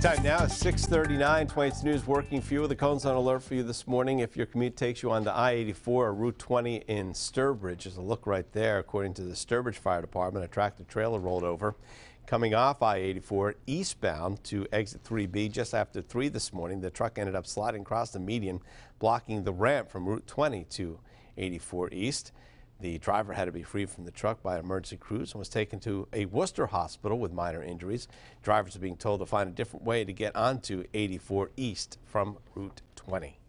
Time now is 639, 20 News working for you. The cone's on alert for you this morning. If your commute takes you on to I-84 or Route 20 in Sturbridge, there's a look right there. According to the Sturbridge Fire Department, a tractor trailer rolled over. Coming off I-84 eastbound to exit 3B just after 3 this morning, the truck ended up sliding across the median, blocking the ramp from Route 20 to 84 East. The driver had to be freed from the truck by emergency crews and was taken to a Worcester hospital with minor injuries. Drivers are being told to find a different way to get onto 84 East from Route 20.